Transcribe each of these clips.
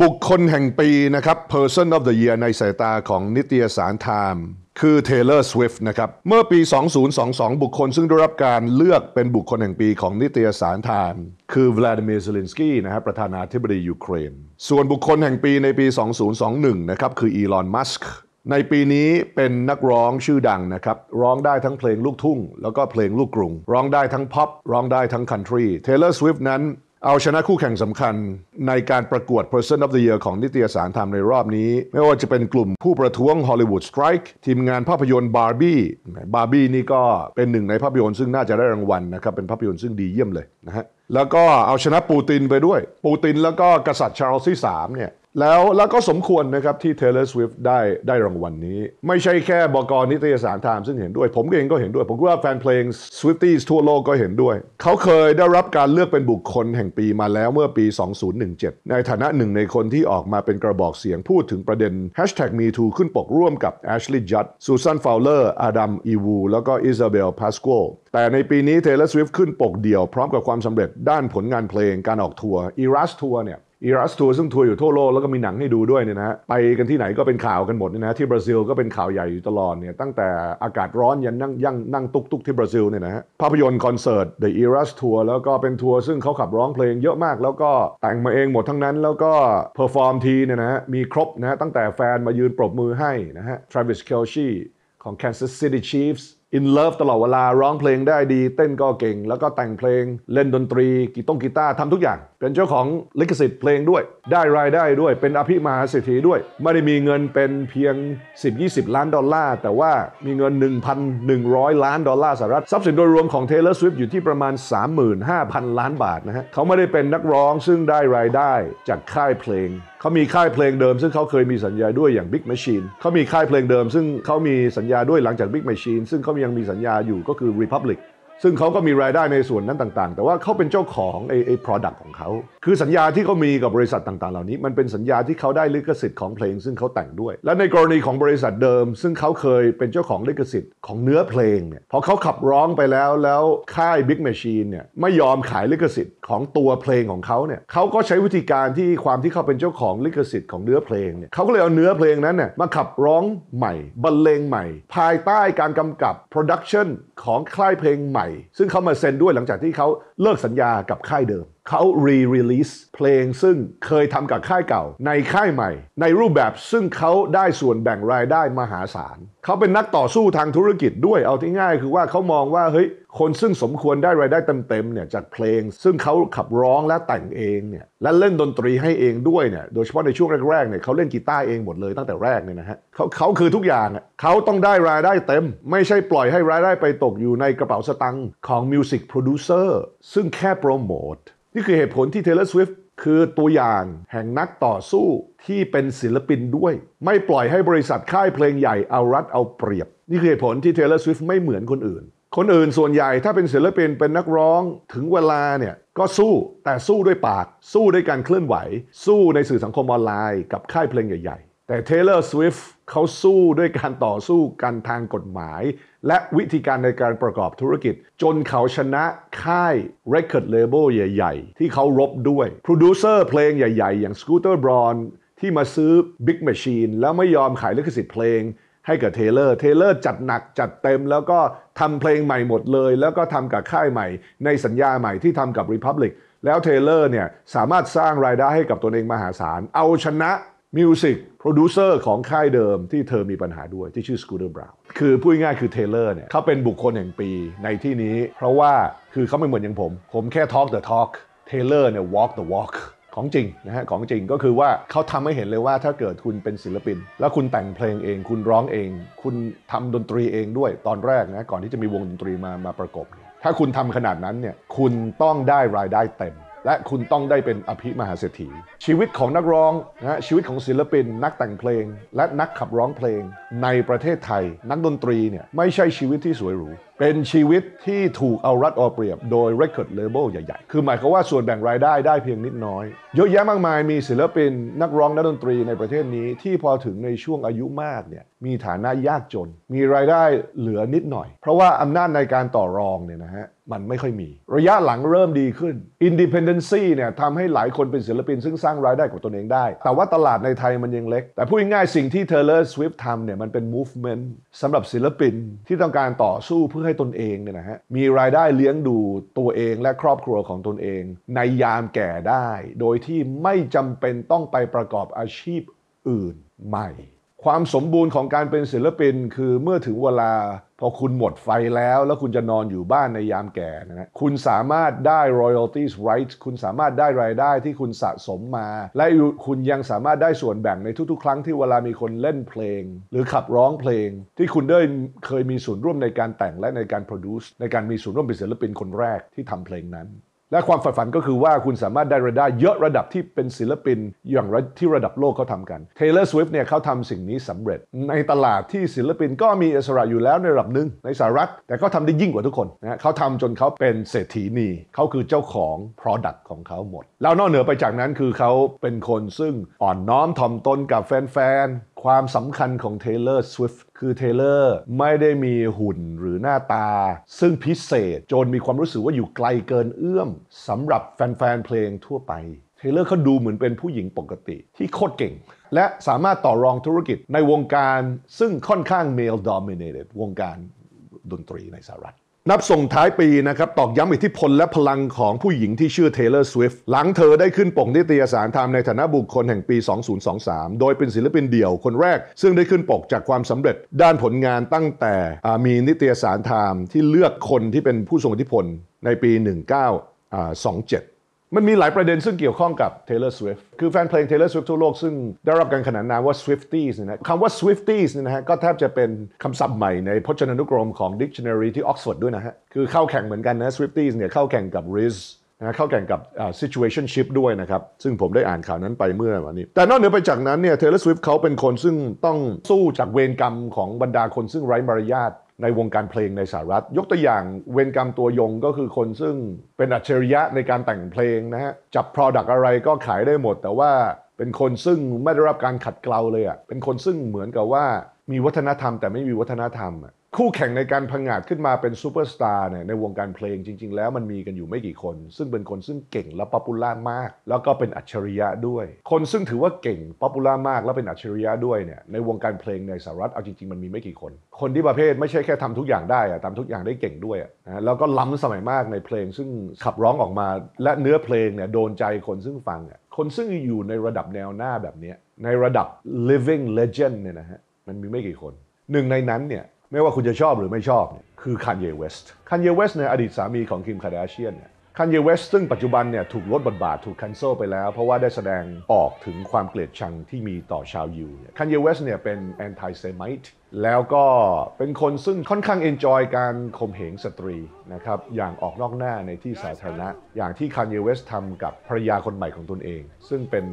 บุคคลแห่งปีนะครับ Person of the Year ในสายตาของนิตยสารไทม์คือเทเลอร์สวิฟต์นะครับเมื่อปี 2022 บุคคลซึ่งได้รับการเลือกเป็นบุคคลแห่งปีของนิตยสารไทม์คือวลาิเมียร์ r ซลินสกี้นะครับประธานาธิบดียูเครนส่วนบุคคลแห่งปีในปี 2021 นะครับคืออีลอนมัสก์ในปีนี้เป็นนักร้องชื่อดังนะครับร้องได้ทั้งเพลงลูกทุ่ง แล้วก็เพลงลูกกรุง ร้องได้ทั้งพ็อปร้องได้ทั้งคันทรีเทเลอร์สวิฟต์นั้นเอาชนะคู่แข่งสำคัญในการประกวด Person of the Year ของนิตยสารไทม์ในรอบนี้ ไม่ว่าจะเป็นกลุ่มผู้ประท้วง Hollywood Strike ทีมงานภาพยนตร์ Barbie Barbie นี่ก็เป็นหนึ่งในภาพยนตร์ซึ่งน่าจะได้รางวัลนะครับ เป็นภาพยนตร์ซึ่งดีเยี่ยมเลยนะฮะแล้วก็เอาชนะปูตินไปด้วย ปูตินแล้วก็กษัตริย์ชาร์ลส์ที่3เนี่ยแล้วแล้วก็สมควรนะครับ ที่เทเลส r s ฟได้ได้รางวัลนนี้ ไม่ใช่แค่บอกรนิตยสารไทม์ซึ่งเห็นด้วยผมเองก็เห็นด้วย ผมว่าแฟนเพลง Swifties ทั่วโลกก็เห็นด้วย เขาเคยได้รับการเลือกเป็นบุคคลแห่งปีมาแล้วเมื่อปี 2017 ในฐานะหนึ่งในคนที่ออกมาเป็นกระบอกเสียงพูดถึงประเด็น #MeToo ขึ้นปกร่วมกับ Ashley Judd Susan Fowler อดัมอีวูแล้วก็อิซาเบลพาสโกแต่ในปีนี้เทเลส r s ฟขึ้นปกเดี่ยวพร้อมกับความสำเร็จด้านผลงานเพลงการออกทัวร์ Eras Tour เนี่ยอีรัสทัวร์ซึ่งทัวร์อยู่ทั่วโลกแล้วก็มีหนังให้ดูด้วยเนี่ยนะ ไปกันที่ไหนก็เป็นข่าวกันหมดเนี่ยนะ ที่บราซิลก็เป็นข่าวใหญ่อยู่ตลอดเนี่ยตั้งแต่อากาศร้อนยันนั่งยั่งนั่งตุกตุกที่บราซิลเนี่ยนะฮะ ภาพยนตร์คอนเสิร์ต The Eras Tour แล้วก็เป็นทัวร์ซึ่งเขาขับร้องเพลงเยอะมาก แล้วก็แต่งมาเองหมดทั้งนั้นแล้วก็เพอร์ฟอร์มทีเนี่ยนะฮะมีครบนะตั้งแต่แฟนมายืนปรบมือให้นะฮะทรเวสเคล l ชีของ Kansas City Chiefs อินเลิฟตลอดเวลาร้องเพลงได้ดี เต้นก็เก่ง แล้วก็แต่งเพลงเล่นดนตรีกีต้องกีตาร์ทำทุกอย่าง เป็นเจ้าของลิขสิทธิ์เพลงด้วย ได้รายได้ด้วยเป็นอภิมหาเศรษฐีด้วย ไม่ได้มีเงินเป็นเพียง 10-20 ล้านดอลลาร์ แต่ว่ามีเงิน 1,100 ล้านดอลลาร์สหรัฐทรัพย์สินโดยรวมของ Taylor Swift อยู่ที่ประมาณ 35,000 ล้านบาทนะฮะเขาไม่ได้เป็นนักร้องซึ่งได้รายได้จากค่ายเพลงเขามีค่ายเพลงเดิม ซึ่งเขาเคยมีสัญญาด้วยอย่าง Big Machine เขามีค่ายเพลงเดิมซึ่งเขามีสัญญาด้วยหลังจาก Big Machine ซึ่งเขามียังมีสัญญาอยู่ก็คือ Republic ซึ่งเขาก็มีรายได้ในส่วนนั้นต่าง ๆ แต่ว่าเขาเป็นเจ้าของไอ้ไอ้ product ของเขา คือสัญญาที่เขามีกับบริษัทต่างๆ เหล่านี้ มันเป็นสัญญาที่เขาได้ลิขสิทธิ์ของเพลง ซึ่งเขาแต่งด้วย และในกรณีของบริษัทเดิม ซึ่งเขาเคยเป็นเจ้าของลิขสิทธิ์ของเนื้อเพลงเนี่ย พอเขาขับร้องไปแล้ว แล้วค่าย Big Machine เนี่ยไม่ยอมขายลิขสิทธิ์ของตัวเพลงของเขาเนี่ยเขาก็ใช้วิธีการที่ความที่เขาเป็นเจ้าของลิขสิทธิ์ของเนื้อเพลงเนี่ยเขาก็เลยเอาเนื้อเพลงนั้นเนี่ยมาขับร้องใหม่บรรเลงใหม่ ภายใต้การกำกับโปรดักชันของค่ายเพลงใหม่ซึ่งเขามาเซ็นด้วยหลังจากที่เขาเลิกสัญญากับค่ายเดิมเขารีรีลิสเพลงซึ่งเคยทำกับค่ายเก่าในค่ายใหม่ ในรูปแบบซึ่งเขาได้ส่วนแบ่งรายได้มหาศาล เขาเป็นนักต่อสู้ทางธุรกิจด้วย เอาที่ง่ายคือว่าเขามองว่าเฮ้ยคนซึ่งสมควรได้รายได้เต็มๆเนี่ยจากเพลงซึ่งเขาขับร้องและแต่งเองเนี่ยและเล่นดนตรีให้เองด้วยเนี่ยโดยเฉพาะในช่วงแรกๆเนี่ยเขาเล่นกีตาร์เองหมดเลย ตั้งแต่แรกเนี่ยนะฮะเขาเขาคือทุกอย่างเขาต้องได้รายได้เต็ม ไม่ใช่ปล่อยให้รายได้ไปตกอยู่ในกระเป๋าสตังค์ของมิวสิกโปรดิวเซอร์ซึ่งแค่โปรโมทนี่คือเหตุผลที่เลอร์สวิฟต์คือตัวอย่างแห่งนักต่อสู้ที่เป็นศิลปินด้วย ไม่ปล่อยให้บริษัทค่ายเพลงใหญ่เอารัดเอาเปรียบ นี่คือเหตุผลที่เลอร์สวิฟต์ไม่เหมือนคนอื่น คนอื่นส่วนใหญ่ถ้าเป็นศิลปินเป็นนักร้องถึงเวลาเนี่ยก็สู้แต่สู้ด้วยปาก สู้ด้วยการเคลื่อนไหว สู้ในสื่อสังคมออนไลน์กับค่ายเพลงใหญ่ ๆ แต่เทเลอร์สวิฟต์เขาสู้ด้วยการต่อสู้กันทางกฎหมายและวิธีการในการประกอบธุรกิจ จนเขาชนะค่าย Record Label ใหญ่ ๆ ที่เขารบด้วย โปรดิวเซอร์เพลงใหญ่ ๆ อย่าง Scooter Braun ที่มาซื้อ Big Machine แล้วไม่ยอมขายลิขสิทธิ์เพลงให้กับเทเลอร์เทเลอร์จัดหนักจัดเต็ม แล้วก็ทำเพลงใหม่หมดเลย แล้วก็ทำกับค่ายใหม่ ในสัญญาใหม่ที่ทำกับ Republic แล้วเทเลอร์เนี่ย สามารถสร้างรายได้ให้กับตนเองมหาศาลเอาชนะมิวสิกโปรดิวเซอร์ของค่ายเดิม ที่เธอมีปัญหาด้วยที่ชื่อ Scooter Brown คือพูดง่ายคือเทเลอร์เนี่ยเขาเป็นบุคคลแห่งปีในที่นี้ เพราะว่าคือเขาไม่เหมือนอย่างผม ผมแค่ talk the talk เทเลอร์เนี่ย walk the walk ของจริงนะฮะ ของจริงก็คือว่าเขาทำให้เห็นเลยว่าถ้าเกิดคุณเป็นศิลปิน แล้วคุณแต่งเพลงเอง คุณร้องเอง คุณทำดนตรีเองด้วยตอนแรกนะ ก่อนที่จะมีวงดนตรีมามาประกบ ถ้าคุณทำขนาดนั้นเนี่ยคุณต้องได้รายได้เต็มและคุณต้องได้เป็นอภิมหาเศรษฐีชีวิตของนักร้องนะชีวิตของศิลปินนักแต่งเพลง และนักขับร้องเพลงในประเทศไทยนักดนตรีเนี่ยไม่ใช่ชีวิตที่สวยหรูเป็นชีวิตที่ถูกเอารัดเอาเปรียบโดย Record Label ใหญ่ๆ คือหมายความว่าส่วนแบ่งรายได้ได้เพียงนิดน้อย เยอะแยะมากมายมีศิลปินนักร้องนักดนตรีในประเทศนี้ ที่พอถึงในช่วงอายุมากเนี่ยมีฐานะยากจน มีรายได้เหลือนิดหน่อย เพราะว่าอำนาจในการต่อรองเนี่ยนะฮะมันไม่ค่อยมีระยะหลังเริ่มดีขึ้น Independency เนี่ยทำให้หลายคนเป็นศิลปิน ซึ่งสร้างรายได้ของตนเองได้ แต่ว่าตลาดในไทยมันยังเล็ก แต่พูดง่ายๆสิ่งที่ Taylor Swift ทำเนี่ยมันเป็น movement สำหรับศิลปินที่ต้องการต่อสู้เพื่อให้ตนเองเนี่ยนะฮะมีรายได้เลี้ยงดูตัวเองและครอบครัวของตนเอง ในยามแก่ได้โดยที่ไม่จำเป็นต้องไปประกอบอาชีพอื่นใหม่ ความสมบูรณ์ของการเป็นศิลปินคือเมื่อถึงเวลาพอคุณหมดไฟแล้ว แล้วคุณจะนอนอยู่บ้านในยามแก่นะฮะคุณสามารถได้ royalties right คุณสามารถได้รายได้ที่คุณสะสมมา และคุณยังสามารถได้ส่วนแบ่งในทุกๆครั้งที่เวลามีคนเล่นเพลง หรือขับร้องเพลง ที่คุณได้เคยมีส่วนร่วมในการแต่งและในการ produce ในการมีส่วนร่วมเป็นศิลปินคนแรกที่ทำเพลงนั้นและความฝันฝันก็คือว่าคุณสามารถได้รายได้เยอะระดับที่เป็นศิลปินอย่างที่ระดับโลกเขาทำกัน Taylor Swift เนี่ยเขาทำสิ่งนี้สำเร็จ ในตลาดที่ศิลปินก็มีอิสระอยู่แล้วในระดับหนึ่งในสหรัฐแต่ก็ทำได้ยิ่งกว่าทุกคนนะเขาทำจนเขาเป็นเศรษฐีนีเขาคือเจ้าของ Product ของเขาหมด แล้วนอกเหนือไปจากนั้นคือเขาเป็นคนซึ่งอ่อนน้อมถ่อมตนกับแฟนความสำคัญของ Taylor Swift คือ Taylor ไม่ได้มีหุ่นหรือหน้าตา ซึ่งพิเศษจนมีความรู้สึกว่าอยู่ไกลเกินเอื้อมสำหรับแฟนๆเพลงทั่วไปเทเลอร์เขาดูเหมือนเป็นผู้หญิงปกติที่โคตรเก่ง และสามารถต่อรองธุรกิจในวงการซึ่งค่อนข้าง male dominated วงการดนตรีในสหรัฐนับส่งท้ายปีนะครับตอกย้ำอิทธิพลและพลังของผู้หญิงที่ชื่อเทเลอร์สวิฟต์หลังเธอได้ขึ้นปกนิตยสารไทม์ในฐานะบุคคลแห่งปี 2023 โดยเป็นศิลปินเดี่ยวคนแรก ซึ่งได้ขึ้นปกจากความสำเร็จด้านผลงานตั้งแต่มีนิตยสารไทม์ที่เลือกคนที่เป็นผู้ทรงอิทธิพลในปี 1927มันมีหลายประเด็นซึ่งเกี่ยวข้องกับ Taylor Swift คือแฟนเพลง Taylor Swift ทั่วโลกซึ่งได้รับการขนานนามว่า Swifties นะคำว่า Swifties นี่นะฮะก็แทบจะเป็นคำศัพท์ใหม่ในพจนานุกรมของ Dictionary ที่ Oxford ด้วยนะฮะ คือเข้าแข่งเหมือนกันนะ Swifties เนี่ยเข้าแข่งกับ Riz นะเข้าแข่งกับ situationship ด้วยนะครับ ซึ่งผมได้อ่านข่าวนั้นไปเมื่อวันนี้ แต่นอกเหนือไปจากนั้นเนี่ยเทเลสวิฟเขาเป็นคนซึ่งต้องสู้จากเวรกรรมของบรรดาคนซึ่งไร้มารยาทในวงการเพลงในสหรัฐ ยกตัวอย่างเวนกรรมตัวยงก็คือคนซึ่งเป็นอัจฉริยะในการแต่งเพลงนะฮะจับ Product อะไรก็ขายได้หมด แต่ว่าเป็นคนซึ่งไม่ได้รับการขัดเกลาเลยอะ่ะ เป็นคนซึ่งเหมือนกับว่า มีวัฒนธรรมแต่ไม่มีวัฒนธรรมอะ่ะคู่แข่งในการพังอาจขึ้นมาเป็นซูเปอร์สตาร์เนี่ยในวงการเพลงจริง ๆ แล้วมันมีกันอยู่ไม่กี่คน ซึ่งเป็นคนซึ่งเก่งและป๊อปปูล่ามาก แล้วก็เป็นอัจฉริยะด้วย คนซึ่งถือว่าเก่งป๊อปปูล่ามากและเป็นอัจฉริยะด้วยเนี่ยในวงการเพลงในสหรัฐเอาจริงๆมันมีไม่กี่คน คนที่ประเภทไม่ใช่แค่ทำทุกอย่างได้อะทำทุกอย่างได้เก่งด้วยนะแล้วก็ล้ำสมัยมากในเพลงซึ่งขับร้องออกมาและเนื้อเพลงเนี่ยโดนใจคนซึ่งฟังอ่คนซึ่งอยู่ในระดับแนวหน้าแบบนี้ในระดับ living legend เนี่ยนะฮะมันมีไม่กี่คนหนึ่งในนั้นเนี่ยไม่ว่าคุณจะชอบหรือไม่ชอบคือคันเยเวสต์คันเยเวสต์ในอดีตสามีของคิมคาเดาเชียนเนี่ยคันเยเวสซึ่งปัจจุบันเนี่ย ถูกลดบทบาทถูกคันเซิลไปแล้วเพราะว่าได้แสดงออกถึงความเกลียดชังที่มีต่อชาวยูคันเยเวสเนี่ย เป็นแอนติเซมิทแล้วก็เป็นคนซึ่งค่อนข้างเอนจอยการข่มเหงสตรีนะครับ อย่างออกนอกหน้าในที่สาธารณะอย่างที่คันเยเวสทำกับภรรยาคนใหม่ของตนเอง ซึ่งเป็น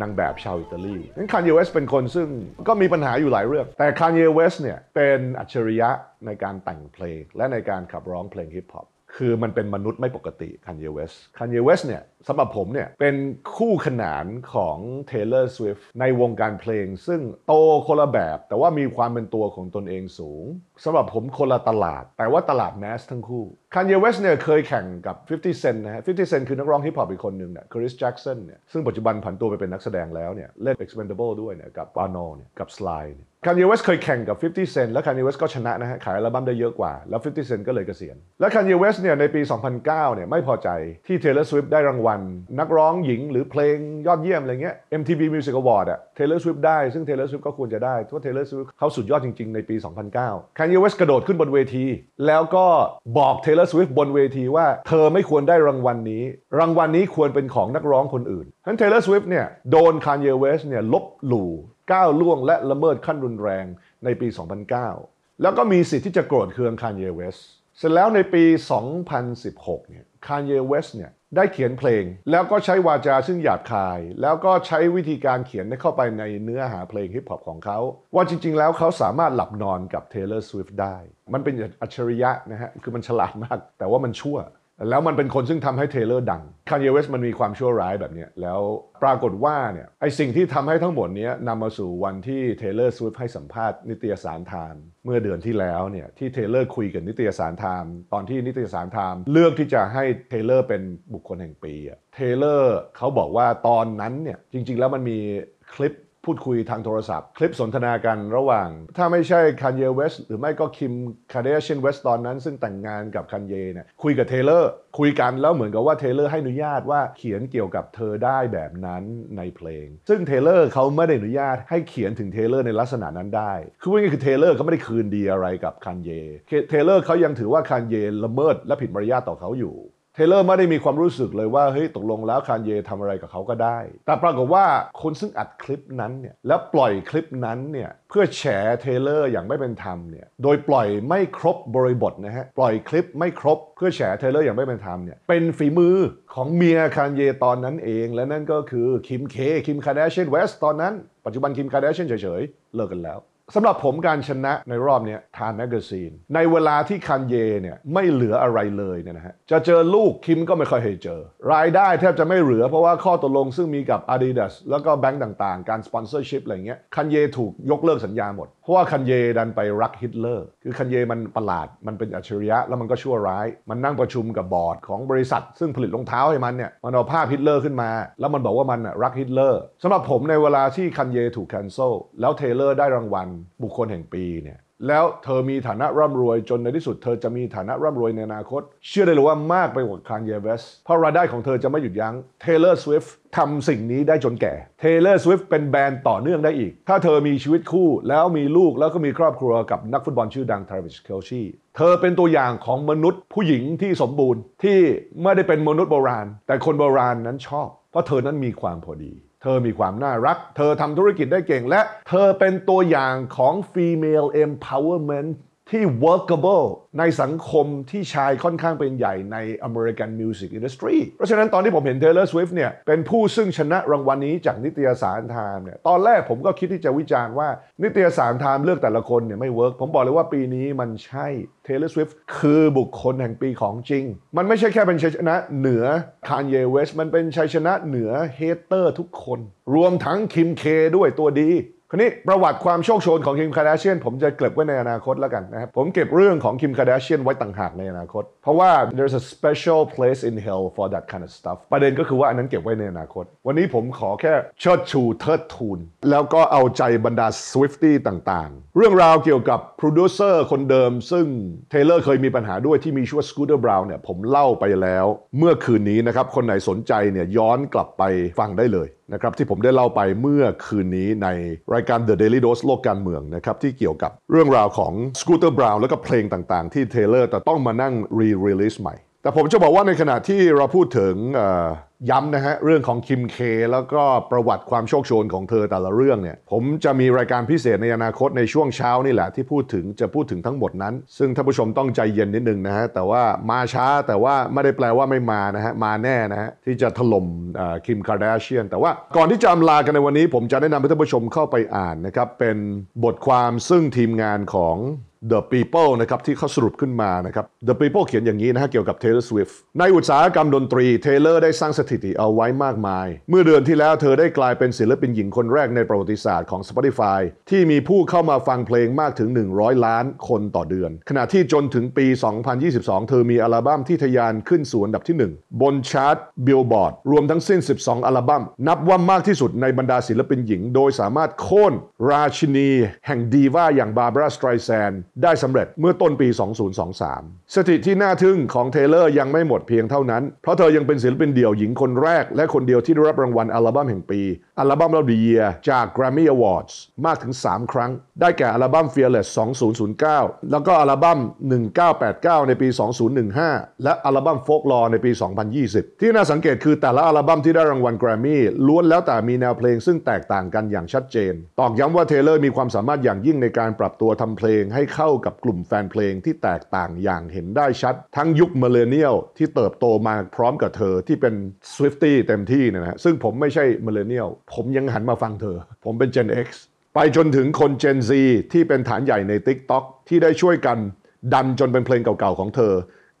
นางแบบชาวอิตาลีนั้นคันเยเวสเป็นคนซึ่งก็มีปัญหาอยู่หลายเรื่อง แต่คันเยเวสเนี่ยเป็นอัจฉริยะในการแต่งเพลง และในการขับร้องเพลงฮิปฮอปคือมันเป็นมนุษย์ไม่ปกติคันเยเวสคันเยเวสเนี่ยสำหรับผมเนี่ยเป็นคู่ขนานของเทเลอร์สวิฟต์ในวงการเพลง ซึ่งโตคนละแบบ แต่ว่ามีความเป็นตัวของตนเองสูงสำหรับผมคนละตลาด แต่ว่าตลาดแมสทั้งคู่คันเยเวสเนี่ยเคยแข่งกับ 50 Cent นะฮะ 50 Cent คือนักร้องฮิปฮอปอีกคนหนึ่งเนี่ยคริสแจ็กสันเนี่ยซึ่งปัจจุบันผันตัวไปเป็นนักแสดงแล้วเนี่ยเล่น Expendable ด้วยเนี่ยกับปาโนเนี่ยกับสไลดนคานเยเวสเคยแข่งกับ 50 Cent แล้วคานเยเวสก็ชนะนะฮะ ขายอัลบั้มได้เยอะกว่า แล้ว 50 Cent ก็เลยเกษียณแล้วคานเยเวสเนี่ยในปี 2009เนี่ยไม่พอใจที่ Taylor Swift ได้รางวัลนักร้องหญิงหรือเพลงยอดเยี่ยมอะไรเงี้ย MTV Music Award อะ Taylor Swift ได้ซึ่ง Taylor Swift ก็ควรจะได้ เพราะ Taylor Swift เขาสุดยอดจริงๆ ในปี 2009คานเยเวสกระโดดขึ้นบนเวที แล้วก็บอก Taylor Swift บนเวทีว่า เธอไม่ควรได้รางวัลนนี้ รางวัลนนี้ควรเป็นของนักร้องคนอื่นทั้น Taylor Swift เนี่ยโดนคานยเวสเนี่ยลบหลู่ก้าวล่วงและละเมิดขั้นรุนแรงในปี 2009 แล้วก็มีสิทธิ์ที่จะโกรธเคืองคานเยเวสเสร็จแล้วในปี 2016 เนี่ย คานเยเวสเนี่ย ได้เขียนเพลง แล้วก็ใช้วาจาซึ่งหยาบคาย แล้วก็ใช้วิธีการเขียนเข้าไปในเนื้อหาเพลงฮิปฮอปของเขา ว่าจริงๆ แล้วเขาสามารถหลับนอนกับ Taylor Swift ได้ มันเป็นอัจฉริยะนะฮะ คือมันฉลาดมาก แต่ว่ามันชั่วแล้วมันเป็นคนซึ่งทำให้เทเลอร์ดังคานเยเวสมันมีความชั่วร้ายแบบนี้แล้วปรากฏว่าเนี่ยไอสิ่งที่ทำให้ทั้งหมดนี้นำมาสู่วันที่เทเลอร์สวิฟให้สัมภาษณ์นิตยสารไทม์เมื่อเดือนที่แล้วเนี่ยที่เทเลอร์คุยกับนิตยสารไทม์ตอนที่นิตยสารไทม์เลือกที่จะให้เทเลอร์เป็นบุคคลแห่งปีอะเทเลอร์เขาบอกว่าตอนนั้นเนี่ยจริง ๆ แล้วมันมีคลิปพูดคุยทางโทรศัพท์คลิปสนทนากันระหว่าง ถ้าไม่ใช่คันเยเวสหรือไม่ก็คิมคาเดชินเวสตอนนั้น ซึ่งแต่งงานกับคันเยเนี่ยคุยกับเทเลอร์คุยกันแล้วเหมือนกับว่าเทเลอร์ให้อนุญาตว่าเขียนเกี่ยวกับเธอได้แบบนั้นในเพลง ซึ่งเทเลอร์เขาไม่ได้อนุญาตให้เขียนถึงเทเลอร์ในลักษณะนั้นได้ คือว่าคือเทเลอร์เขาไม่ได้คืนดีอะไรกับคันเยเทเลอร์เขายังถือว่าคันเยละเมิดและผิดมารยาทต่อเขาอยู่เลอร์ไม่ได้มีความรู้สึกเลยว่าเฮ้ยตกลงแล้วคานเยทำอะไรกับเขาก็ได้ แต่ปรากฏว่า คนซึ่งอัดคลิปนั้นเนี่ยแล้วปล่อยคลิปนั้นเนี่ยเพื่อแฉเทเลอร์อย่างไม่เป็นธรรมเนี่ยโดยปล่อยไม่ครบบริบทนะฮะปล่อยคลิปไม่ครบเพื่อแฉเทเลอร์อย่างไม่เป็นธรรมเนี่ยเป็นฝีมือของเมียคานเยตอนนั้นเอง และนั่นก็คือคิมเคคิมคาเดชเชนเวสตอนนั้นปัจจุบันคิมคาเดชเชนเฉย ๆเลิกกันแล้วสำหรับผมการชนะในรอบนี้ทานแมกกาซีนในเวลาที่คันเยเนี่ยไม่เหลืออะไรเลยเนี่ยนะฮะ จะเจอลูกคิมก็ไม่ค่อยเห้เจอ รายได้แทบจะไม่เหลือ เพราะว่าข้อตกลงซึ่งมีกับ Adidas แล้วก็แบงก์ต่างๆ การสปอนเซอร์ชิพอะไรเงี้ยคันเยถูกยกเลิกสัญญาหมดราะว่าคันเยดันไปรักฮิตเลอร์ คือคันเยมันประหลาด มันเป็นอัจฉริยะ แล้วมันก็ชั่วร้าย มันนั่งประชุมกับบอร์ดของบริษัท ซึ่งผลิตรองเท้าให้มันเนี่ย มันเอาภาพฮิตเลอร์ขึ้นมา แล้วมันบอกว่ามันรักฮิตเลอร์ สำหรับผมในเวลาที่คันเยถูกแคนเซิลแล้วเทเลอร์ได้รางวัล บุคคลแห่งปีเนี่ยแล้วเธอมีฐานะร่ำรวยจนในที่สุดเธอจะมีฐานะร่ำรวยในอนาคต เชื่อได้เลยว่ามากไปกว่าคานเยเวสเพราะรายได้ของเธอจะไม่หยุดยัง้งเทเลอร์สวิฟต์ทำสิ่งนี้ได้จนแก่ เทเลอร์สวิฟต์เป็นแบรนด์ต่อเนื่องได้อีก ถ้าเธอมีชีวิตคู่ แล้วมีลูกแล้วก็มีครอบครัวกับนักฟุตบอลชื่อดังทราวิสเคลชีเธอเป็นตัวอย่างของมนุษย์ผู้หญิงที่สมบูรณ์ ที่ไม่ได้เป็นมนุษย์โบราณ แต่คนโบราณนั้นชอบ เพราะเธอนั้นมีความพอดีเธอมีความน่ารัก เธอทำธุรกิจได้เก่งและ เธอเป็นตัวอย่างของ female empowerment ที่ workable ในสังคมที่ชายค่อนข้างเป็นใหญ่ใน American Music Industry เพราะฉะนั้นตอนที่ผมเห็น Taylor Swift เนี่ย เป็นผู้ซึ่งชนะรางวัลนนี้จากนิตยสาร Time เนี่ย ตอนแรกผมก็คิดที่จะวิจารณ์ว่า นิตยสาร Time เลือกแต่ละคนเนี่ยไม่เวิร์กผมบอกเลยว่าปีนี้มันใช่ Taylor Swift คือบุคคลแห่งปีของจริง มันไม่ใช่แค่เป็นชัยชนะเหนือ Kanye West มันเป็นชัยชนะเหนือเฮเตอร์ทุกคน รวมทั้งคิมเคด้วยตัวดีคนนี้ประวัติความโชคโชนของคิมคาร์ดเชียนผมจะเก็บไว้ในอนาคตแล้วกันนะครับ ผมเก็บเรื่องของคิมคาร์ดเชียนไว้ต่างหากในอนาคต เพราะว่า there's a special place in hell for that kind of stuff ประเด็นก็คือว่าอันนั้นเก็บไว้ในอนาคต วันนี้ผมขอแค่เชิดชูเทิดทูน แล้วก็เอาใจบรรดา Swifty ต่างๆ เรื่องราวเกี่ยวกับโปรดิวเซอร์คนเดิม ซึ่งเทเลอร์เคยมีปัญหาด้วยที่มีชื่อว่าสกูเตอร์บราวน์เนี่ยผมเล่าไปแล้ว เมื่อคืนนี้นะครับคนไหนสนใจเนี่ยย้อนกลับไปฟังได้เลยนะครับที่ผมได้เล่าไปเมื่อคืนนี้ในรายการ The Daily Dose โลกการเมืองนะครับที่เกี่ยวกับเรื่องราวของสกู o เตอร์บราวน์แล้วก็เพลงต่างๆ ที่เทเลอร์จะต้องมานั่งรี r e l e a s ใหม่ แต่ผมจะบอกว่าในขณะที่เราพูดถึงย้ำนะฮะ เรื่องของคิมเคแล้วก็ประวัติความโชคโชนของเธอแต่ละเรื่องเนี่ย ผมจะมีรายการพิเศษในอนาคตในช่วงเช้านี่แหละ ที่พูดถึงจะพูดถึงทั้งหมดนั้น ซึ่งท่านผู้ชมต้องใจเย็นนิดนึงนะฮะ แต่ว่ามาช้าแต่ว่าไม่ได้แปลว่าไม่มานะฮะ มาแน่นะฮะ ที่จะถล่มคิมคาร์ดาเชียน แต่ว่าก่อนที่จะอำลากันในวันนี้ ผมจะแนะนำให้ท่านผู้ชมเข้าไปอ่านนะครับเป็นบทความซึ่งทีมงานของ The People นะครับ ที่เขาสรุปขึ้นมานะครับ The People เขียนอย่างนี้นะฮะเกี่ยวกับ Taylor Swift ในอุตสาหกรรมดนตรี Taylor ได้สร้างสถิติเอาไว้มากมาย เมื่อเดือนที่แล้วเธอได้กลายเป็นศิลปินหญิงคนแรกในประวัติศาสตร์ของ Spotify ที่มีผู้เข้ามาฟังเพลงมากถึง 100 ล้านคนต่อเดือน ขณะที่จนถึงปี 2022 เธอมีอัลบั้มที่ทะยานขึ้นสู่อันดับที่ 1 บนชาร์ต Billboard รวมทั้งสิ้น 12 อัลบั้มนับว่ามากที่สุดในบรรดาศิลปินหญิง โดยสามารถโค่นราชินีแห่งดีว่าอย่างบาร์บราสไตรแซนได้สำเร็จเมื่อต้นปี 2023 สถิติที่น่าทึ่งของเทเลอร์ยังไม่หมดเพียงเท่านั้น เพราะเธอยังเป็นศิลปินเดี่ยวหญิงคนแรก และคนเดียวที่ได้รับรางวัลอัลบั้มแห่งปี อัลบั้มร l b ดีเยีย จาก Grammy Awards มากถึง 3 ครั้ง ได้แก่อัลบั้ม Fearless 2009 แล้วก็อัลบั้ม 1989 ในปี 2015 และอัลบั้ม Folklore ในปี 2020 ที่น่าสังเกตคือแต่ละอัลบั้มที่ได้รางวัล Grammy ล้วนแล้วแต่มีแนวเพลงซึ่งแตกต่างกันอย่างชัดเจน ตอกย้ำว่าเทเลอร์มีความสามารถอย่างยิ่งในการปรับตัวทำเพลงให้เข้ากับกลุ่มแฟนเพลงที่แตกต่างอย่างเห็นได้ชัด ทั้งยุคมเลเนียลที่เติบโตมาพร้อมกับเธอที่เป็น s w i f t ี้เต็มที่นะฮะซึ่งผมไม่ใช่มเลเนียล ผมยังหันมาฟังเธอ ผมเป็น Gen X ไปจนถึงคน Gen Z ที่เป็นฐานใหญ่ใน TikTok ที่ได้ช่วยกันดันจนเป็นเพลงเก่าๆของเธอ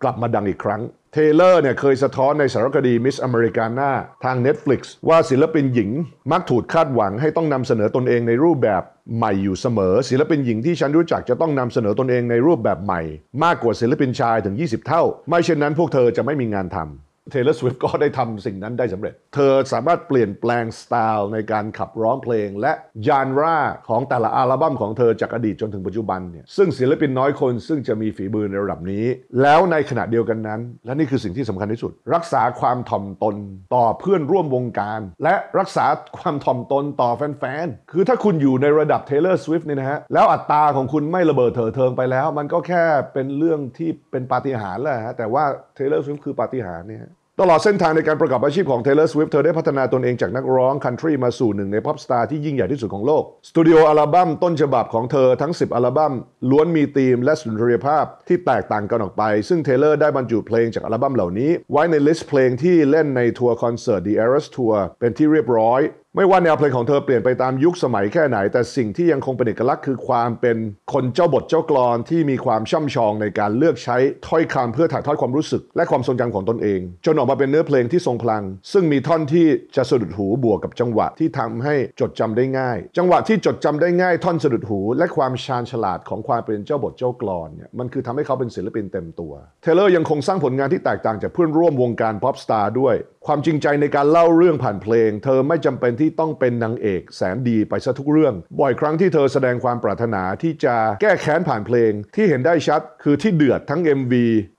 กลับมาดังอีกครั้งเทเลอร์เนี่ยเคยสะท้อนในสารคดีมิสอเมริกาน่าทาง Netflix ว่าศิลปินหญิง มักถูกคาดหวังให้ต้องนำเสนอตนเองในรูปแบบใหม่อยู่เสมอ ศิลปินหญิงที่ฉันรู้จักจะต้องนำเสนอตนเองในรูปแบบใหม่ มากกว่าศิลปินชายถึง 20 เท่า ไม่เช่นนั้นพวกเธอจะไม่มีงานทำเทเลอร์สวิฟก็ได้ทำสิ่งนั้นได้สำเร็จ เธอสามารถเปลี่ยนแปลงสไตล์ในการขับร้องเพลง และยานราของแต่ละอัลบั้มของเธอจากอดีตจนถึงปัจจุบันเนี่ย ซึ่งศิลปินน้อยคนซึ่งจะมีฝีมือในระดับนี้ แล้วในขณะเดียวกันนั้น และนี่คือสิ่งที่สำคัญที่สุด รักษาความถ่อมตนต่อเพื่อนร่วมวงการ และรักษาความถ่อมตนต่อแฟนๆ คือถ้าคุณอยู่ในระดับเทเลอร์สวิฟต์เนี่ยนะฮะ แล้วอัตราของคุณไม่ระเบิดเถิดเทิงไปแล้ว มันก็แค่เป็นเรื่องที่เป็นปาฏิหาริย์แหละฮะ แต่ว่าเทเลอร์สวิฟต์คือปาฏิหาริย์เนี่ยตลอดเส้นทางในการประกอบอาชีพของ Taylor Swift เธอได้พัฒนาตนเองจากนักร้องคันทรีมาสู่หนึ่งในพ็อปสตาร์ที่ยิ่งใหญ่ที่สุดของโลกสตูดิโออัลบั้มต้นฉบับของเธอทั้ง 10อัลบั้มล้วนมีธีมและสุนทรียภาพ ที่แตกต่างกันออกไป ซึ่ง Taylor ได้บรรจุเพลงจากอัลบั้มเหล่านี้ ไว้ในลิสต์เพลงที่เล่นในทัวร์คอนเสิร์ต The Eras Tour เป็นที่เรียบร้อยไม่ว่าแนวเพลงของเธอเปลี่ยนไปตามยุคสมัยแค่ไหน แต่สิ่งที่ยังคงเป็นเอกลักษณ์คือความเป็นคนเจ้าบทเจ้ากรอนที่มีความช่ำชองในการเลือกใช้ถ้อยคำเพื่อถ่ายทอดความรู้สึก และความทรงจำของตนเอง จนออกมาเป็นเนื้อเพลงที่ทรงพลัง ซึ่งมีท่อนที่จะสะดุดหูบวกกับจังหวะที่ทำให้จดจำได้ง่าย จังหวะที่จดจำได้ง่าย ท่อนสะดุดหูและความชาญฉลาดของความเป็นเจ้าบทเจ้ากรอนเนี่ยมันคือทำให้เขาเป็นศิลปินเต็มตัวเทเลอร์ยังคงสร้างผลงานที่แตกต่างจากเพื่อนร่วมวงการป๊อปสตาร์ด้วยความจริงใจในการเล่าเรื่องผ่านเพลง เธอไม่จำเป็นที่ต้องเป็นนางเอกแสนดีไปซะทุกเรื่อง บ่อยครั้งที่เธอแสดงความปรารถนาที่จะแก้แค้นผ่านเพลงที่เห็นได้ชัด คือที่เดือดทั้ง MV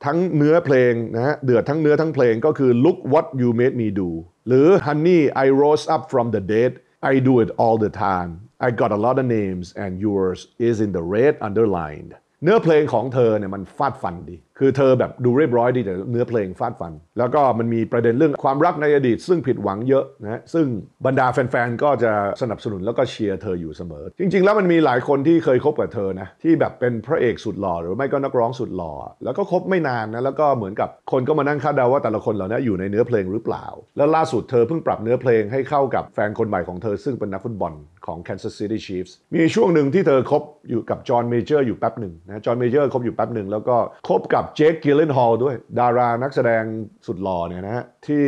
ทั้งเนื้อเพลงนะฮะเดือดทั้งเนื้อทั้งเพลงก็คือ look what you made me do หรือ honey I rose up from the dead I do it all the time I got a lot of names and yours is in the red underlined เนื้อเพลงของเธอเนี่ยมันฟาดฟันดีคือเธอแบบดูเรียบร้อยดี แต่เนื้อเพลงฟาดฟัน แล้วก็มันมีประเด็นเรื่องความรักในอดีต ซึ่งผิดหวังเยอะนะ ซึ่งบรรดาแฟนๆก็จะสนับสนุนแล้วก็เชียร์เธออยู่เสมอ จริง ๆ แล้วมันมีหลายคนที่เคยคบกับเธอนะที่แบบเป็นพระเอกสุดหล่อหรือไม่ก็นักร้องสุดหล่อแล้วก็คบไม่นานนะแล้วก็เหมือนกับคนก็มานั่งคาดเดาว่าแต่ละคนเหล่านี้อยู่ในเนื้อเพลงหรือเปล่าแล้วล่าสุดเธอเพิ่งปรับเนื้อเพลงให้เข้ากับแฟนคนใหม่ของเธอซึ่งเป็นนักฟุตบอลของ Kansas City Chiefs มีช่วงหนึ่งที่เธอคบอยู่กับจอห์นเมเจอร์อยู่แป๊บหนึ่งนะจอห์นเมเจอร์คบอยู่แป๊บหนึ่งแล้วก็คบกับเจคกิลเลนฮอลด้วย ดารานักแสดงสุดหล่อเนี่ยนะฮะ ที่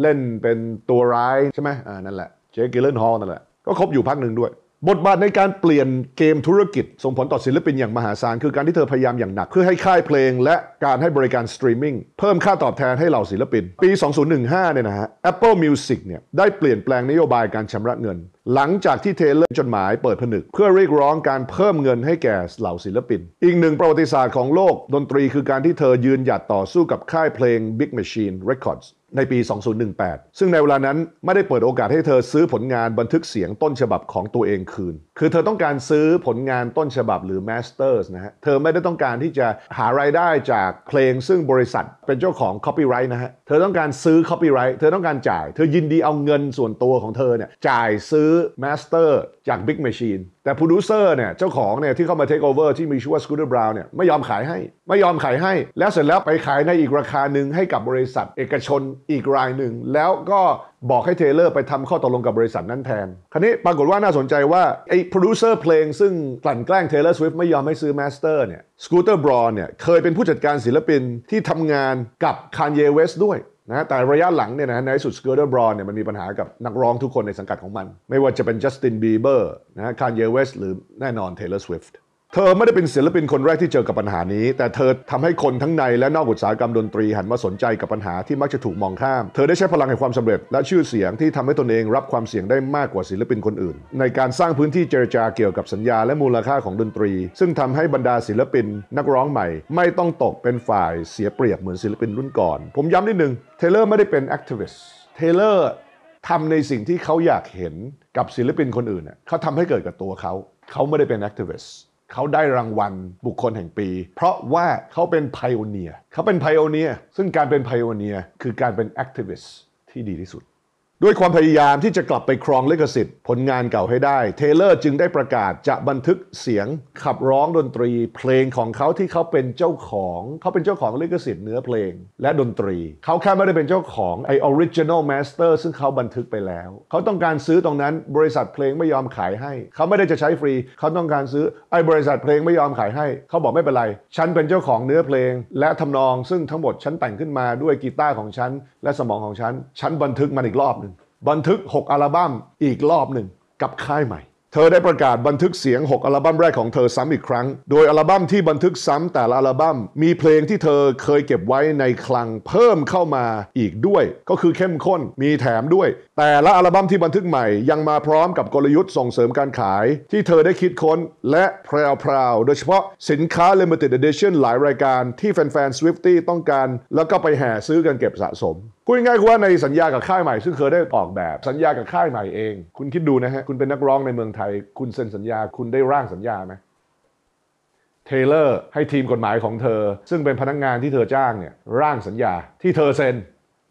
เล่นเป็นตัวร้ายใช่ไหมอ่านั่นแหละ เจคกิลเลนฮอลนั่นแหละ ก็คบอยู่พักหนึ่งด้วยบทบาทในการเปลี่ยนเกมธุรกิจ ส่งผลต่อศิลปินอย่างมหาศาลคือการที่เธอพยายามอย่างหนักเพื่อให้ค่ายเพลงและการให้บริการสตรีมมิ่งเพิ่มค่าตอบแทนให้เหล่าศิลปินปี 2015 เนี่ยนะฮะ Apple Music เนี่ยได้เปลี่ยนแปลงนโยบายการชำระเงิน หลังจากที่เทเลอร์จดหมายเปิดผนึก เพื่อเรียกร้องการเพิ่มเงินให้แก่เหล่าศิลปิน อีกหนึ่งประวัติศาสตร์ของโลก ดนตรีคือการที่เธอยืนหยัดต่อสู้กับค่ายเพลง Big Machine Records ในปี 2018 ซึ่งในเวลานั้นไม่ได้เปิดโอกาสให้เธอซื้อผลงานบันทึกเสียงต้นฉบับของตัวเองคืน คือเธอต้องการซื้อผลงานต้นฉบับหรือ Masters นะฮะ เธอไม่ได้ต้องการที่จะหารายได้จากเพลงซึ่งบริษัทเป็นเจ้าของ Copyright นะฮะ เธอต้องการซื้อ Copyright เธอต้องการจ่าย เธอยินดีเอาเงินส่วนตัวของเธอเนี่ยจ่ายซื้อ Master จาก Big Machine แต่โปรดิวเซอร์เนี่ยเจ้าของเนี่ยที่เข้ามาเทคโอเวอร์ที่มีชื่อว่าสกูตเตอร์บราวน์เนี่ยไม่ยอมขายให้ ไม่ยอมขายให้ แล้วเสร็จแล้วไปขายในอีกราคาหนึ่งให้กับบริษัทเอกชนอีกรายหนึ่งแล้วก็บอกให้เทเลอร์ไปทำข้อตกลงกับบริษัทนั้นแทน คราวนี้ปรากฏว่าน่าสนใจว่าไอ้โปรดิวเซอร์เพลง ซึ่งกลั่นแกล้งเทเลอร์สวิฟต์ไม่ยอมให้ซื้อมาสเตอร์เนี่ยสกูเตอร์บรอนเนี่ยเคยเป็นผู้จัดการศิลปินที่ทำงานกับคานเยเวสด้วยนะแต่ระยะหลังเนี่ยนะในสุดสกูเตอร์บรอนเนี่ยมันมีปัญหากับนักร้องทุกคนในสังกัดของมัน ไม่ว่าจะเป็นจัสตินบีเบอร์นะคานเยเวสหรือแน่นอนเทเลอร์สวิฟต์เธอไม่ได้เป็นศิลปินคนแรกที่เจอกับปัญหานี้ แต่เธอทำให้คนทั้งในและนอกอุตสาหกรรมดนตรี หันมาสนใจกับปัญหาที่มักจะถูกมองข้าม เธอได้ใช้พลังแห่งความสำเร็จ และชื่อเสียงที่ทำให้ตนเองรับความเสี่ยงได้มากกว่าศิลปินคนอื่น ในการสร้างพื้นที่เจรจาเกี่ยวกับสัญญาและมูลค่าของดนตรี ซึ่งทำให้บรรดาศิลปินนักร้องใหม่ ไม่ต้องตกเป็นฝ่ายเสียเปรียบเหมือนศิลปินรุ่นก่อน ผมย้ำนิดนึงเทเลอร์ไม่ได้เป็นแอคทิวิสต์ เทเลอร์ทำในสิ่งที่เขาอยากเห็นกับศิลปินคนอื่นเขาทำให้เกิดกับตัวเขา เขาไม่ได้เป็นแอคทิวิสต์เขาได้รางวัลบุคคลแห่งปี เพราะว่าเขาเป็นไพโอเนียเขาเป็นไพโอเนียซึ่งการเป็นไพโอเนียคือการเป็นแอคทิวิสต์ที่ดีที่สุดด้วยความพยายามที่จะกลับไปครองลิขสิทธิ์ผลงานเก่าให้ได้ เทเลอร์จึงได้ประกาศจะบันทึกเสียงขับร้องดนตรี เพลงของเขาที่เขาเป็นเจ้าของ เขาเป็นเจ้าของลิขสิทธิ์เนื้อเพลง และดนตรี เขาแค่ไม่ได้เป็นเจ้าของไอออริจินอลมาสเตอร์ซึ่งเขาบันทึกไปแล้ว เขาต้องการซื้อตรงนั้น บริษัทเพลงไม่ยอมขายให้ เขาไม่ได้จะใช้ฟรี เขาต้องการซื้อไอบริษัทเพลงไม่ยอมขายให้ เขาบอกไม่เป็นไร ฉันเป็นเจ้าของเนื้อเพลงและทำนองซึ่งทั้งหมดฉันแต่งขึ้นมาด้วยกีตาร์ของฉันและสมองของฉันฉันบันทึกมันอีกรอบหนึ่งบันทึก 6 อัลบั้ม อีกรอบหนึ่งกับค่ายใหม่ เธอได้ประกาศบันทึกเสียง 6 อัลบั้มแรกของเธอซ้ำอีกครั้ง โดยอัลบั้มที่บันทึกซ้ำแต่ละอัลบั้มมีเพลงที่เธอเคยเก็บไว้ในคลัง เพิ่มเข้ามาอีกด้วย ก็คือเข้มข้น มีแถมด้วย แต่ละอัลบั้มที่บันทึกใหม่ยังมาพร้อมกับกลยุทธ์ส่งเสริมการขาย ที่เธอได้คิดค้นและแพรวพวโดยเฉพาะสินค้า Limited Edition หลายรายการที่แฟนๆ Swifty ต้องการแล้วก็ไปแห่ซื้อกันเก็บสะสมพูดง่ายๆว่าในสัญญากับค่ายใหม่ซึ่งเคยได้ออกแบบสัญญากับค่ายใหม่เอง คุณคิดดูนะฮะคุณเป็นนักร้องในเมืองไทย คุณเซ็นสัญญาคุณได้ร่างสัญญาไหมเทเลอร์ให้ทีมกฎหมายของเธอซึ่งเป็นพนักงงานที่เธอจ้างเนี่ยร่างสัญญาที่เธอเซ็น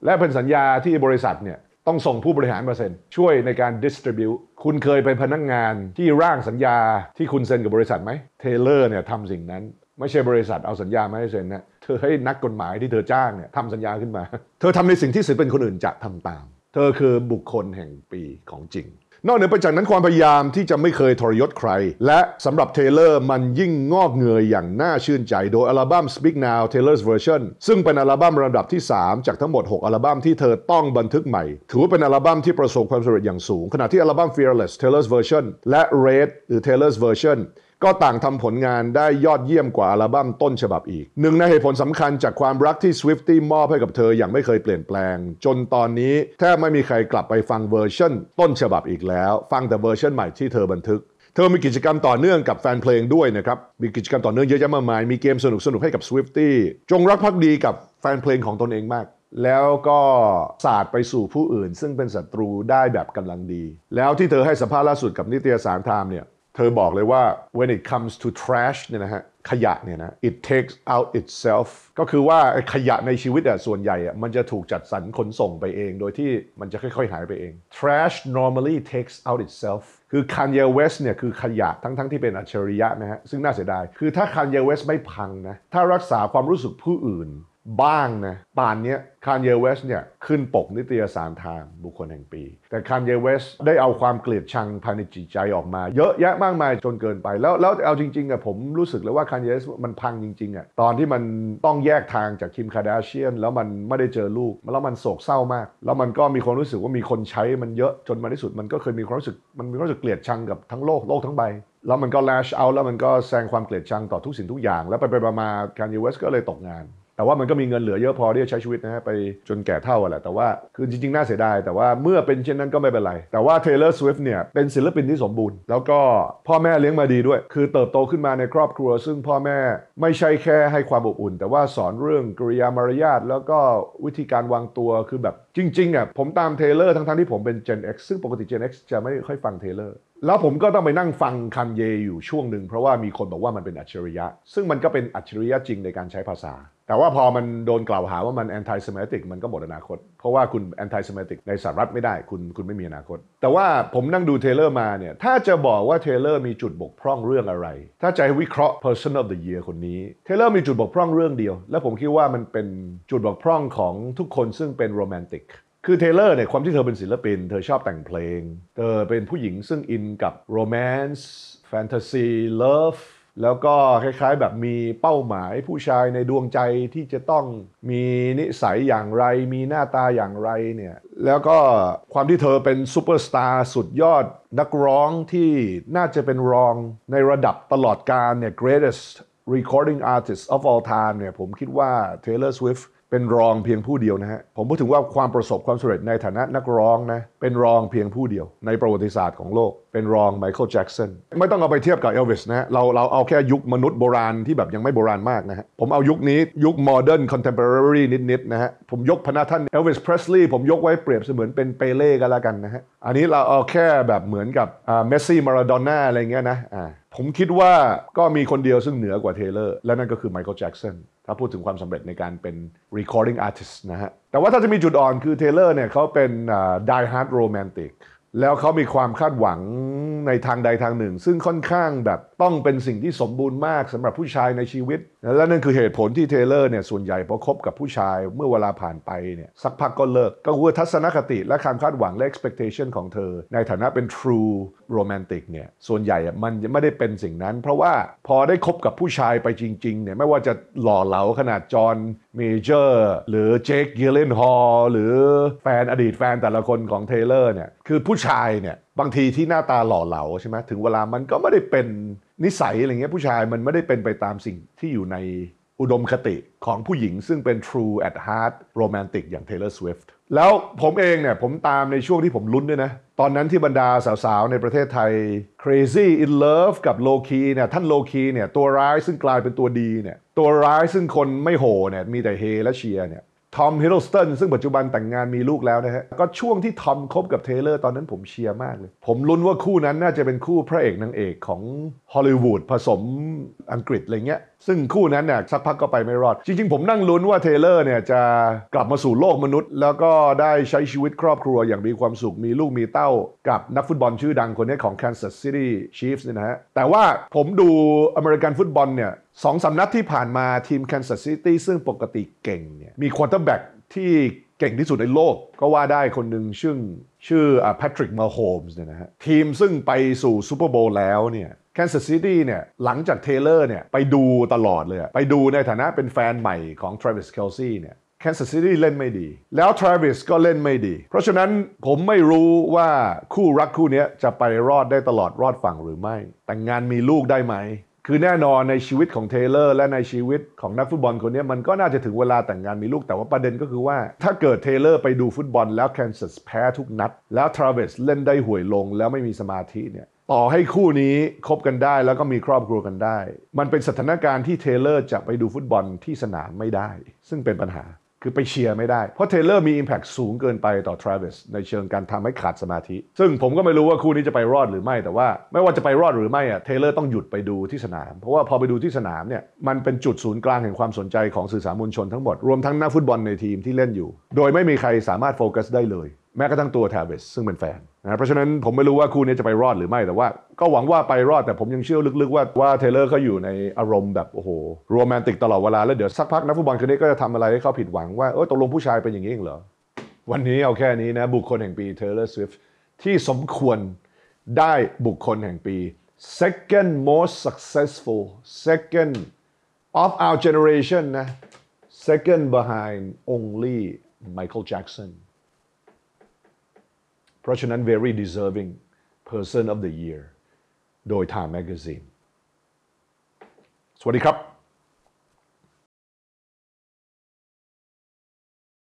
และเป็นสัญญาที่บริษัทเนี่ยต้องส่งผู้บริหารมาเซ็นช่วยในการดิสตริบิวคุณเคยเป็นพนักงงานที่ร่างสัญญาที่คุณเซ็นกับบริษัทไหมเทเลอร์เนี่ยทำสิ่งนั้นไม่ใช่บริษัทเอาสัญญามาให้เซ็นนะเธอให้นักกฎหมายที่เธอจ้างเนี่ยทำสัญญาขึ้นมา เธอทำในสิ่งที่ศิลปินคนอื่นจะทำตาม เธอคือบุคคลแห่งปีของจริง นอกเหนือไปจากนั้นความพยายามที่จะไม่เคยทรยศใคร และสำหรับเทเลอร์มันยิ่งงอกเงยอย่างน่าชื่นใจ โดยอัลบั้ม Speak Now Taylor's Version ซึ่งเป็นอัลบั้มระดับที่ 3 จากทั้งหมด 6 อัลบั้มที่เธอต้องบันทึกใหม่ ถือว่าเป็นอัลบั้มที่ประสบความสำเร็จอย่างสูงขณะที่อัลบั้ม Fearless Taylor's Version และ Red หรือ Taylor's Version ก็ต่างทำผลงานได้ยอดเยี่ยมกว่าอัลบั้มต้นฉบับอีก หนึ่ง ในเหตุผลสำคัญจากความรักที่ s w i f t ้มอบให้กับเธอ อย่างไม่เคยเปลี่ยนแปลง จนตอนนี้ แทบไม่มีใครกลับไปฟังเวอร์ชันต้นฉบับอีกแล้ว ฟังแต่เวอร์ชันใหม่ที่เธอบันทึก เธอมีกิจกรรมต่อเนื่องกับแฟนเพลงด้วยนะครับ มีกิจกรรมต่อเนื่องเยอะแยะมากมายมีเกมสนุกสนุกให้กับ s w i f t ้จงรักภักดีกับแฟนเพลงของตนเองมาก แล้วก็สาดไปสู่ผู้อื่น ซึ่งเป็นศัตรูได้แบบกาลังดี แล้วที่เธอให้สัมภาษณ์ล่าสุดกับนิตยสารไทม์เนี่ยเธอบอกเลยว่า when it comes to trash เนี่ยนะฮะขยะเนี่ยนะ it takes out itself ก็คือว่าขยะในชีวิตอะส่วนใหญ่อะมันจะถูกจัดสรรขนส่งไปเอง โดยที่มันจะค่อยๆ หายไปเอง trash normally takes out itself คือ Kanye West เนี่ยคือขยะทั้งๆทที่เป็นอัจฉริยะนะฮะซึ่งน่าเสียดายคือถ้า Kanye West ไม่พังนะถ้ารักษาความรู้สึกผู้อื่นบ้างนะป่านนี้คานเยเวสเนี่ยขึ้นปกนิตยสารทางบุคคลแห่งปี แต่คานเยเวสได้เอาความเกลียดชัง ภายในจิตใจออกมา เยอะ แยะมากมายจนเกินไป แล้วแล้วเอาจริงๆอะผมรู้สึกเลยว่าคานเยเวสมันพังจริงๆอะตอนที่มันต้องแยกทางจากคิมคาดาเชียนแล้วมันไม่ได้เจอลูก แล้วมันโศกเศร้ามาก แล้วมันก็มีความรู้สึกว่ามีคนใช้มันเยอะ จนมาที่สุดมันก็เคยมีความรู้สึกมันมีความรู้สึกเกลียดชังกับทั้งโลกโลกทั้งใบแล้วมันก็ lash out แล้วมันก็แสงความเกลียดชังต่อทุกสิ่งทุกอย่าง แล้วไปไปมาคานเยเวสก็เลยตกงานแต่ว่ามันก็มีเงินเหลือเยอะพอที่จะใช้ชีวิตนะฮะไปจนแก่เท่าแหละแต่ว่าคือจริงๆ น่าเสียดาย แต่ว่าเมื่อเป็นเช่นนั้นก็ไม่เป็นไร แต่ว่า Taylor Swift เนี่ย เป็นศิลปินที่สมบูรณ์ แล้วก็พ่อแม่เลี้ยงมาดีด้วย คือเติบโตขึ้นมาในครอบครัว ซึ่งพ่อแม่ไม่ใช่แค่ให้ความอบอุ่น แต่ว่าสอนเรื่องกริยามารยาทแล้วก็วิธีการวางตัว คือแบบจริงๆอ่ะผมตามเทเลอร์ทั้งๆที่ผมเป็น Gen X ซึ่งปกติ Gen X จะไม่ค่อยฟังเทเลอร์ แล้วผมก็ต้องไปนั่งฟังคันเยอยู่ช่วงหนึ่งเพราะว่ามีคนบอกว่ามันเป็นอัจฉริยะซึ่งมันก็เป็นอัจฉริยะจริงในการใช้ภาษาแต่ว่าพอมันโดนกล่าวหาว่ามันแอนตี้สมิติกมันก็หมดอนาคต เพราะว่าคุณแอนตี้สมิติกในสหรัฐไม่ได้คุณคุณไม่มีอนาคต แต่ว่าผมนั่งดูเทเลอร์มาเนี่ย ถ้าจะบอกว่าเทเลอร์มีจุดบกพร่องเรื่องอะไร ถ้าใจวิเคราะห์ Person of the Year คนนี้เทเลอร์มีจุดบกพร่องเรื่องเดียว และผมคิดว่ามันเป็นจุดบกพร่องของทุกคนซึ่งเป็นโรแมนติกคือเทเลอร์เนี่ยความที่เธอเป็นศิลปิน เธอชอบแต่งเพลง เธอเป็นผู้หญิงซึ่งอินกับโรแมนส์แฟนตาซีเลิฟแล้วก็คล้ายๆ แบบมีเป้าหมายผู้ชายในดวงใจที่จะต้องมีนิสัยอย่างไร มีหน้าตาอย่างไรเนี่ยแล้วก็ความที่เธอเป็นซูเปอร์สตาร์สุดยอดนักร้องที่น่าจะเป็นรองในระดับตลอดการเนี่ย greatest recording artist of all time เนี่ยผมคิดว่า Taylor Swift เป็นรองเพียงผู้เดียวนะฮะ ผมพูดถึงว่าความประสบความสำเร็จในฐานะนักร้องนะ เป็นรองเพียงผู้เดียวในประวัติศาสตร์ของโลก เป็นรองไมเคิลแจ็กสันไม่ต้องเอาไปเทียบกับเอลวิสนะฮะเราเราเอาแค่ยุคมนุษย์โบราณที่แบบยังไม่โบราณมากนะฮะ ผมเอายุคนี้ยุคโมเดิร์นคอนเทมเพอร์รี่นิดๆนะฮะ ผมยกพนาท่านเอลวิสเพรสลีย์ผมยกไว้เปรียบเสมือนเป็นเปเล่กันล้วกันนะฮะอันนี้เราเอาแค่แบบเหมือนกับเมสซี่มาราดอน่าอะไรเงี้ยนะอ่าผมคิดว่าก็มีคนเดียวซึ่งเหนือกว่าเทเลอร์และนั่นก็คือไมเคิลแจ็กสันถ้าพูดถึงความสำเร็จในการเป็น recording artist นะฮะ แต่ว่าถ้าจะมีจุดอ่อน คือเทเลอร์เนี่ยเขาเป็น die hard romantic แล้วเขามีความคาดหวังในทางใดทางหนึ่ง ซึ่งค่อนข้างแบบ ต้องเป็นสิ่งที่สมบูรณ์มากสำหรับผู้ชายในชีวิตและนั่นคือเหตุผลที่เทเลอร์เนี่ยส่วนใหญ่พอคบกับผู้ชายเมื่อเวลาผ่านไปเนี่ยสักพักก็เลิกก็คือทัศนคติและความคาดหวังและ expectation ของเธอ ในฐานะเป็น true romantic เนี่ยส่วนใหญ่มันไม่ได้เป็นสิ่งนั้น เพราะว่าพอได้คบกับผู้ชายไปจริงๆเนี่ยไม่ว่าจะหล่อเหลาขนาดจอห์นเมเจอร์หรือเจคกิลนฮอลหรือแฟนอดีตแฟนแต่ละคนของเทเลอร์เนี่ยคือผู้ชายเนี่ยบางทีที่หน้าตาหล่อเหลาใช่ไหมถึงเวลามันก็ไม่ได้เป็นนิสัยอะไรเงี้ยผู้ชายมันไม่ได้เป็นไปตามสิ่งที่อยู่ในอุดมคติของผู้หญิงซึ่งเป็น true at heart romantic อย่าง Taylor Swift แล้วผมเองเนี่ยผมตามในช่วงที่ผมลุ้นด้วยนะ ตอนนั้นที่บรรดาสาวๆ ในประเทศไทย crazy in love กับโลคีเนี่ยท่านโลคีเนี่ยตัวร้ายซึ่งกลายเป็นตัวดีเนี่ยตัวร้ายซึ่งคนไม่โหเนี่ยมีแต่เฮและเชียร์เนี่ยทอมฮิโรสตันซึ่งปัจจุบันแต่งงานมีลูกแล้วนะฮะ ก็ช่วงที่ทอมคบกับเทเลอร์ตอนนั้นผมเชียร์มากเลย ผมลุ้นว่าคู่นั้นน่าจะเป็นคู่พระเอกนางเอกของฮอลลีวูดผสมอังกฤษอะไรเงี้ยซึ่งคู่นั้นเนี่ยสักพักก็ไปไม่รอดจริง ๆ ผมนั่งลุ้นว่าเทเลอร์เนี่ยจะกลับมาสู่โลกมนุษย์ แล้วก็ได้ใช้ชีวิตครอบครัวอย่างมีความสุขมีลูกมีเต้ากับนักฟุตบอลชื่อดังคนนี้ของ Kansas City Chiefs นี่นะฮะแต่ว่าผมดูอเมริกันฟุตบอลเนี่ยสองสำนักที่ผ่านมาทีม Kansas City ซึ่งปกติเก่งเนี่ยมีควอเตอร์แบ็กที่เก่งที่สุดในโลก ก็ว่าได้คนหนึ่งชื่อชื่อแพทริกมาโฮมส์เนี่ยนะฮะทีมซึ่งไปสู่ซูเปอร์โบว์แล้วเนี่ย Kansas City เนี่ยหลังจากเทเลอร์เนี่ยไปดูตลอดเลยไปดูในฐานะเป็นแฟนใหม่ของ Travis k e l ซี่เนี่ย Kansas City เล่นไม่ดี แล้ว Travis ก็เล่นไม่ดี เพราะฉะนั้นผมไม่รู้ว่าคู่รักคู่นี้จะไปรอดได้ตลอดรอดฝั่งหรือไม่ แต่งงานมีลูกได้ไหมคือแน่นอนในชีวิตของเทเลอร์ และในชีวิตของนักฟุตบอลคนนี้มันก็น่าจะถึงเวลาแต่งงานมีลูก แต่ว่าประเด็นก็คือว่า ถ้าเกิดเทเลอร์ไปดูฟุตบอลแล้วแคนซัสแพ้ทุกนัด แล้วทราเวสเล่นได้ห่วยลงแล้วไม่มีสมาธิเนี่ยต่อให้คู่นี้คบกันได้แล้วก็มีครอบครัวกันได้ มันเป็นสถานการณ์ที่เทเลอร์จะไปดูฟุตบอลที่สนามไม่ได้ ซึ่งเป็นปัญหาคือไปเชียร์ไม่ได้ เพราะเทเลอร์มี Impact สูงเกินไปต่อทราเวสในเชิงการทำให้ขาดสมาธิ ซึ่งผมก็ไม่รู้ว่าคู่นี้จะไปรอดหรือไม่แต่ว่า ไม่ว่าจะไปรอดหรือไม่อะเทเลอร์ต้องหยุดไปดูที่สนาม เพราะว่าพอไปดูที่สนามเนี่ย มันเป็นจุดศูนย์กลางแห่งความสนใจของสื่อสารมวลชนทั้งหมดรวมทั้งนักฟุตบอลในทีมที่เล่นอยู่โดยไม่มีใครสามารถโฟกัสได้เลยแม้กระทั่งตัวทาเวสซึ่งเป็นแฟนนะเพราะฉะนั้นผมไม่รู้ว่าคู่นี้จะไปรอดหรือไม่แต่ว่าก็หวังว่าไปรอดแต่ผมยังเชื่อลึกๆว่า ว่าเทเลอร์เขาอยู่ในอารมณ์แบบโอ้โหโรแมนติกตลอดเวลา แล้วเดี๋ยวสักพักนักฟุตบอลคนนี้ก็จะทำอะไรให้เขาผิดหวังว่า เออตกลงผู้ชายเป็นอย่างนี้เหรอ วันนี้เอาแค่นี้นะ บุคคลแห่งปีเทเลอร์สวิฟที่สมควรได้บุคคลแห่งปี second most successful second of our generation นะ second behind only Michael Jackson and very deserving person of the year โดย Time Magazine สวัสดีครับ